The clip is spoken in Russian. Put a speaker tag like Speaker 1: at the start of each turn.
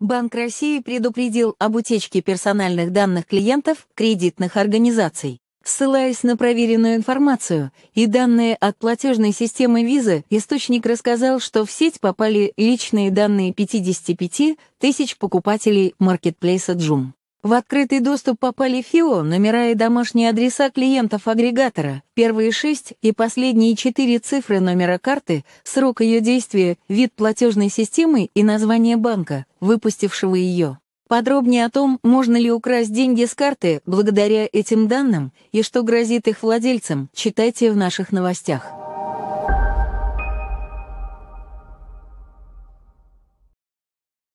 Speaker 1: Банк России предупредил об утечке персональных данных клиентов кредитных организаций, ссылаясь на проверенную информацию и данные от платежной системы Visa, источник рассказал, что в сеть попали личные данные 55 тысяч покупателей маркетплейса Джум. В открытый доступ попали ФИО, номера и домашние адреса клиентов агрегатора, первые шесть и последние четыре цифры номера карты, срок ее действия, вид платежной системы и название банка, выпустившего ее. Подробнее о том, можно ли украсть деньги с карты благодаря этим данным и что грозит их владельцам, читайте в наших новостях.